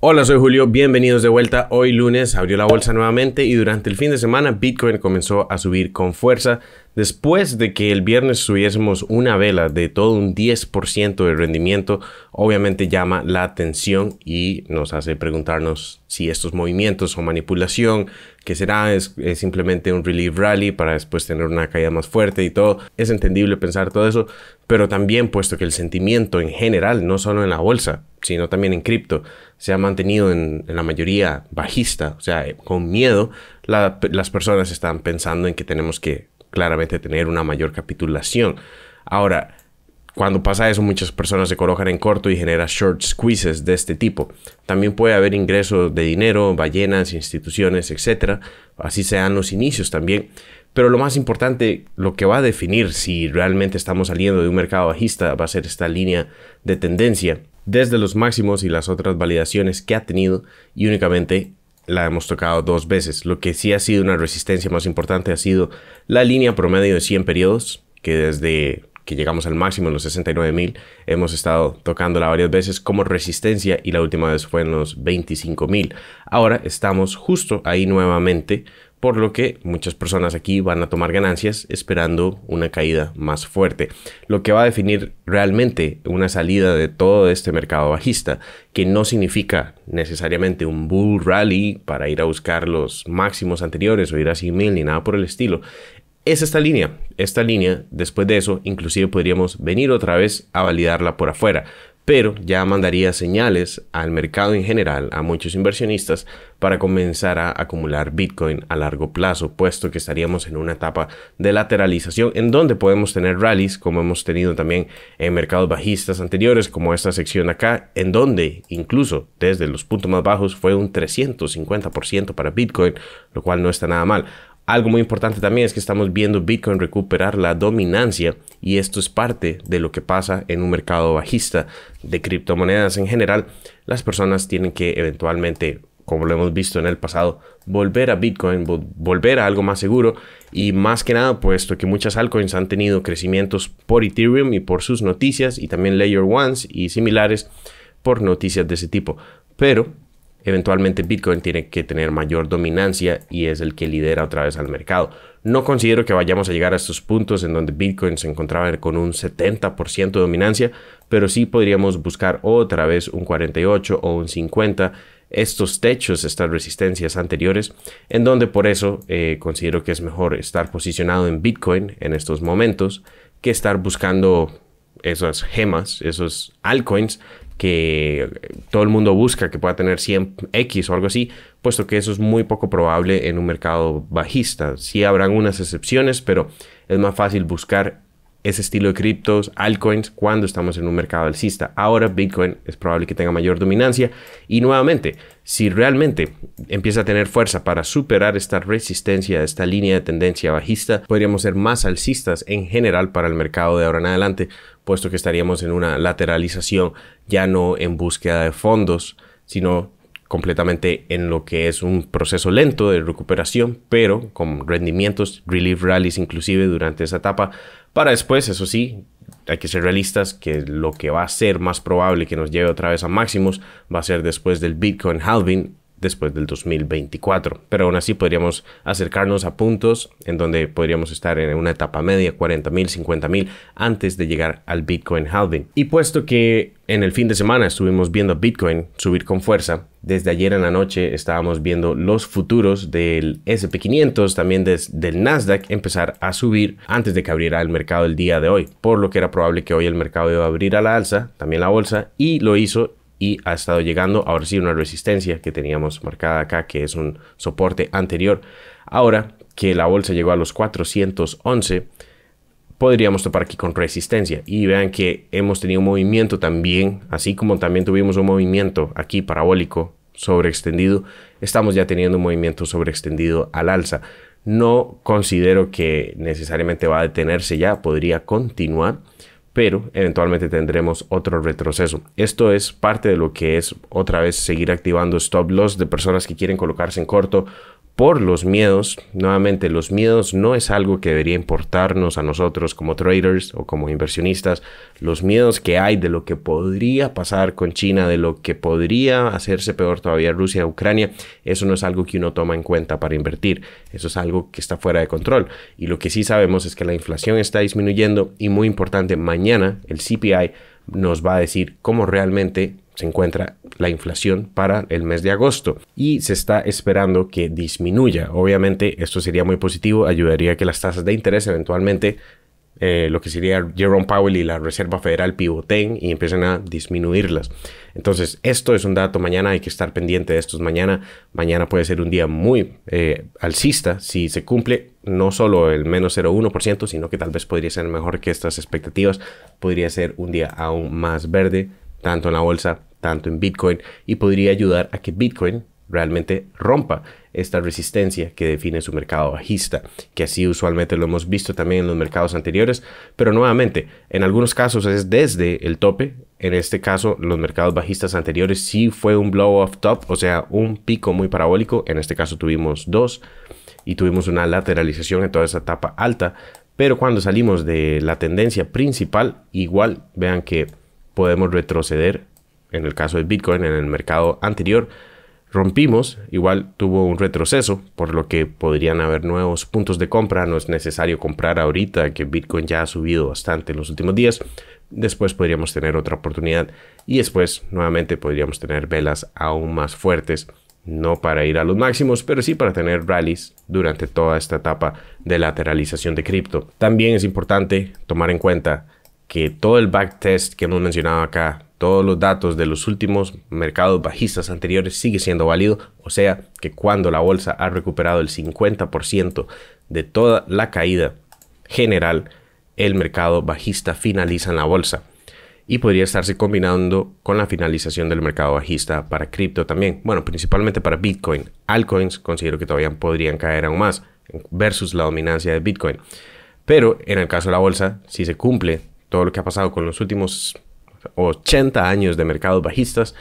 Hola, soy Julio, bienvenidos de vuelta. Hoy lunes abrió la bolsa nuevamente y durante el fin de semana Bitcoin comenzó a subir con fuerza Después de que el viernes subiésemos una vela de todo un 10% de rendimiento, obviamente llama la atención y nos hace preguntarnos si estos movimientos son manipulación, que será, es, simplemente un relief rally para después tener una caída más fuerte y todo. Es entendible pensar todo eso, pero también puesto que el sentimiento en general, no solo en la bolsa, sino también en cripto, se ha mantenido en, la mayoría bajista, o sea, con miedo, las personas están pensando en que tenemos que claramente tener una mayor capitulación. Ahora, cuando pasa eso, muchas personas se colocan en corto y genera short squeezes de este tipo. También puede haber ingresos de dinero, ballenas, instituciones, etc. Así sean los inicios también. Pero lo más importante, lo que va a definir si realmente estamos saliendo de un mercado bajista va a ser esta línea de tendencia desde los máximos y las otras validaciones que ha tenido y únicamente la hemos tocado dos veces. Lo que sí ha sido una resistencia más importante ha sido la línea promedio de 100 periodos, que desde que llegamos al máximo en los 69.000, hemos estado tocándola varias veces como resistencia y la última vez fue en los 25.000. Ahora estamos justo ahí nuevamente por lo que muchas personas aquí van a tomar ganancias esperando una caída más fuerte, lo que va a definir realmente una salida de todo este mercado bajista, que no significa necesariamente un bull rally para ir a buscar los máximos anteriores o ir a mil ni nada por el estilo. Es esta línea, esta línea, después de eso, inclusive podríamos venir otra vez a validarla por afuera, pero ya mandaría señales al mercado en general, a muchos inversionistas, para comenzar a acumular Bitcoin a largo plazo, puesto que estaríamos en una etapa de lateralización en donde podemos tener rallies, como hemos tenido también en mercados bajistas anteriores, como esta sección acá, en donde incluso desde los puntos más bajos fue un 350% para Bitcoin, lo cual no está nada mal. Algo muy importante también es que estamos viendo Bitcoin recuperar la dominancia y esto es parte de lo que pasa en un mercado bajista de criptomonedas en general. Las personas tienen que eventualmente, como lo hemos visto en el pasado, volver a Bitcoin, volver a algo más seguro y más que nada puesto que muchas altcoins han tenido crecimientos por Ethereum y por sus noticias y también Layer Ones y similares por noticias de ese tipo. Pero Eventualmente Bitcoin tiene que tener mayor dominancia y es el que lidera otra vez al mercado. No considero que vayamos a llegar a estos puntos en donde Bitcoin se encontraba con un 70% de dominancia, pero sí podríamos buscar otra vez un 48 o un 50 estos techos, estas resistencias anteriores, en donde por eso eh, considero que es mejor estar posicionado en Bitcoin en estos momentos que estar buscando esas gemas, esos altcoins que todo el mundo busca que pueda tener 100x o algo así, puesto que eso es muy poco probable en un mercado bajista. Sí habrán unas excepciones, pero es más fácil buscar ese estilo de criptos, altcoins, cuando estamos en un mercado alcista. Ahora Bitcoin es probable que tenga mayor dominancia y nuevamente, si realmente empieza a tener fuerza para superar esta resistencia, esta línea de tendencia bajista, podríamos ser más alcistas en general para el mercado de ahora en adelante, puesto que estaríamos en una lateralización ya no en búsqueda de fondos, sino completamente en lo que es un proceso lento de recuperación, pero con rendimientos, relief rallies inclusive durante esa etapa para después, eso sí, hay que ser realistas que lo que va a ser más probable que nos lleve otra vez a máximos va a ser después del Bitcoin halving después del 2024. Pero aún así podríamos acercarnos a puntos en donde podríamos estar en una etapa media, 40 50.000 antes de llegar al Bitcoin halving. Y puesto que en el fin de semana estuvimos viendo Bitcoin subir con fuerza, desde ayer en la noche estábamos viendo los futuros del SP500, también desde del Nasdaq, empezar a subir antes de que abriera el mercado el día de hoy, por lo que era probable que hoy el mercado iba a abrir a la alza, también la bolsa, y lo hizo y ha estado llegando ahora sí una resistencia que teníamos marcada acá que es un soporte anterior ahora que la bolsa llegó a los 411 podríamos topar aquí con resistencia y vean que hemos tenido un movimiento también así como también tuvimos un movimiento aquí parabólico sobreextendido estamos ya teniendo un movimiento sobreextendido al alza no considero que necesariamente va a detenerse ya podría continuar pero eventualmente tendremos otro retroceso. Esto es parte de lo que es otra vez seguir activando stop loss de personas que quieren colocarse en corto por los miedos. Nuevamente, los miedos no es algo que debería importarnos a nosotros como traders o como inversionistas. Los miedos que hay de lo que podría pasar con China, de lo que podría hacerse peor todavía Rusia, Ucrania, eso no es algo que uno toma en cuenta para invertir. Eso es algo que está fuera de control. Y lo que sí sabemos es que la inflación está disminuyendo y muy importante, mañana el CPI nos va a decir cómo realmente se encuentra la inflación para el mes de agosto y se está esperando que disminuya. Obviamente esto sería muy positivo, ayudaría a que las tasas de interés eventualmente eh, lo que sería Jerome Powell y la Reserva Federal pivoten y empiecen a disminuirlas. Entonces, esto es un dato mañana, hay que estar pendiente de estos mañana. Mañana puede ser un día muy eh, alcista si se cumple no solo el menos 0,1%, sino que tal vez podría ser mejor que estas expectativas. Podría ser un día aún más verde, tanto en la bolsa tanto en Bitcoin y podría ayudar a que Bitcoin realmente rompa esta resistencia que define su mercado bajista, que así usualmente lo hemos visto también en los mercados anteriores, pero nuevamente, en algunos casos es desde el tope, en este caso los mercados bajistas anteriores sí fue un blow off top, o sea, un pico muy parabólico, en este caso tuvimos dos y tuvimos una lateralización en toda esa etapa alta, pero cuando salimos de la tendencia principal, igual vean que podemos retroceder en el caso de Bitcoin, en el mercado anterior, rompimos, igual tuvo un retroceso, por lo que podrían haber nuevos puntos de compra, no es necesario comprar ahorita que Bitcoin ya ha subido bastante en los últimos días, después podríamos tener otra oportunidad y después nuevamente podríamos tener velas aún más fuertes, no para ir a los máximos, pero sí para tener rallies durante toda esta etapa de lateralización de cripto. También es importante tomar en cuenta que todo el backtest que hemos mencionado acá todos los datos de los últimos mercados bajistas anteriores sigue siendo válido, o sea que cuando la bolsa ha recuperado el 50% de toda la caída general, el mercado bajista finaliza en la bolsa y podría estarse combinando con la finalización del mercado bajista para cripto también. Bueno, principalmente para Bitcoin. Altcoins considero que todavía podrían caer aún más versus la dominancia de Bitcoin. Pero en el caso de la bolsa, si se cumple todo lo que ha pasado con los últimos 80 años de mercados bajistas,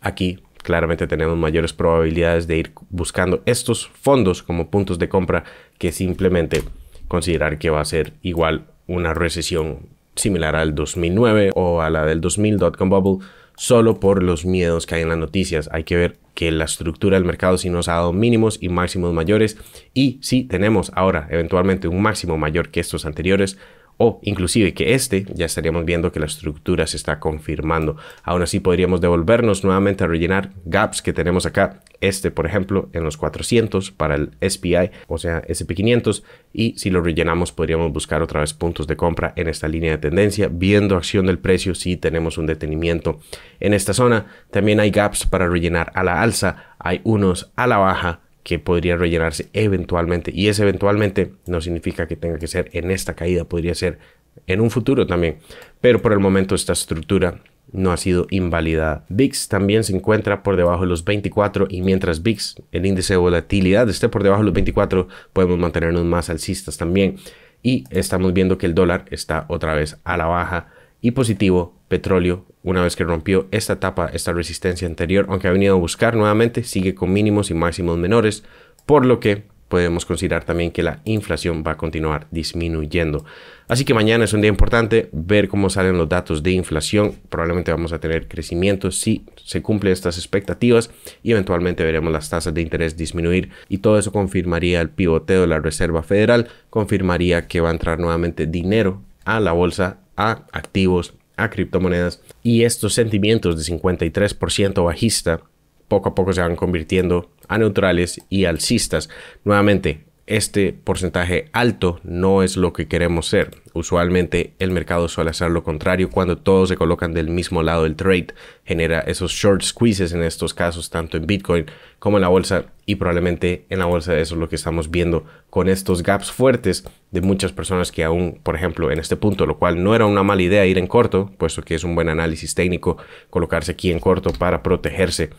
aquí claramente tenemos mayores probabilidades de ir buscando estos fondos como puntos de compra que simplemente considerar que va a ser igual una recesión similar al 2009 o a la del 2000 dotcom bubble solo por los miedos que hay en las noticias. Hay que ver que la estructura del mercado sí nos ha dado mínimos y máximos mayores y si tenemos ahora eventualmente un máximo mayor que estos anteriores, o inclusive que este, ya estaríamos viendo que la estructura se está confirmando. Aún así podríamos devolvernos nuevamente a rellenar gaps que tenemos acá. Este, por ejemplo, en los 400 para el SPI, o sea, SP500. Y si lo rellenamos, podríamos buscar otra vez puntos de compra en esta línea de tendencia, viendo acción del precio si tenemos un detenimiento en esta zona. También hay gaps para rellenar a la alza, hay unos a la baja que podría rellenarse eventualmente. Y ese eventualmente no significa que tenga que ser en esta caída, podría ser en un futuro también. Pero por el momento esta estructura no ha sido invalidada. VIX también se encuentra por debajo de los 24 y mientras VIX, el índice de volatilidad, esté por debajo de los 24, podemos mantenernos más alcistas también. Y estamos viendo que el dólar está otra vez a la baja y positivo petróleo una vez que rompió esta etapa, esta resistencia anterior, aunque ha venido a buscar nuevamente, sigue con mínimos y máximos menores, por lo que podemos considerar también que la inflación va a continuar disminuyendo. Así que mañana es un día importante ver cómo salen los datos de inflación. Probablemente vamos a tener crecimiento si se cumplen estas expectativas y eventualmente veremos las tasas de interés disminuir y todo eso confirmaría el pivoteo de la Reserva Federal, confirmaría que va a entrar nuevamente dinero a la bolsa, a activos a criptomonedas y estos sentimientos de 53% bajista poco a poco se van convirtiendo a neutrales y alcistas. Nuevamente, este porcentaje alto no es lo que queremos ser. Usualmente el mercado suele hacer lo contrario cuando todos se colocan del mismo lado del trade. Genera esos short squeezes en estos casos, tanto en Bitcoin como en la bolsa. Y probablemente en la bolsa eso es lo que estamos viendo con estos gaps fuertes de muchas personas que aún, por ejemplo, en este punto, lo cual no era una mala idea ir en corto, puesto que es un buen análisis técnico colocarse aquí en corto para protegerse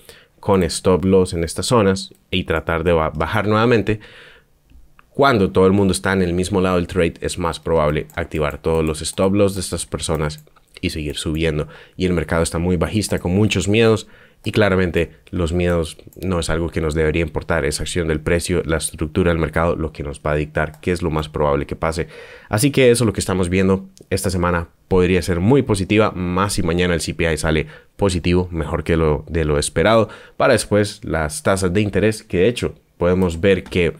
con stop loss en estas zonas y tratar de bajar nuevamente cuando todo el mundo está en el mismo lado del trade, es más probable activar todos los stop loss de estas personas y seguir subiendo. Y el mercado está muy bajista, con muchos miedos. Y claramente los miedos no es algo que nos debería importar, es acción del precio, la estructura del mercado, lo que nos va a dictar qué es lo más probable que pase. Así que eso es lo que estamos viendo esta semana. Podría ser muy positiva, más si mañana el CPI sale positivo, mejor que lo de lo esperado, para después las tasas de interés, que de hecho podemos ver que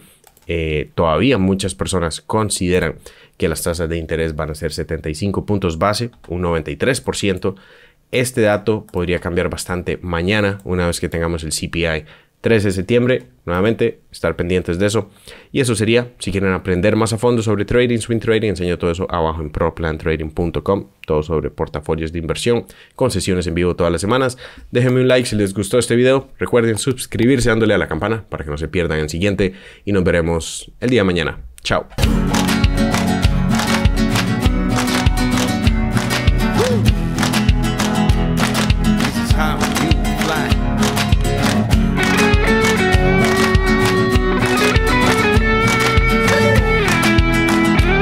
eh, todavía muchas personas consideran que las tasas de interés van a ser 75 puntos base, un 93%. Este dato podría cambiar bastante mañana una vez que tengamos el CPI 13 de septiembre, nuevamente, estar pendientes de eso. Y eso sería, si quieren aprender más a fondo sobre trading, swing trading, enseño todo eso abajo en proplantrading.com, todo sobre portafolios de inversión, con sesiones en vivo todas las semanas. Déjenme un like si les gustó este video, recuerden suscribirse dándole a la campana para que no se pierdan el siguiente y nos veremos el día de mañana. Chao.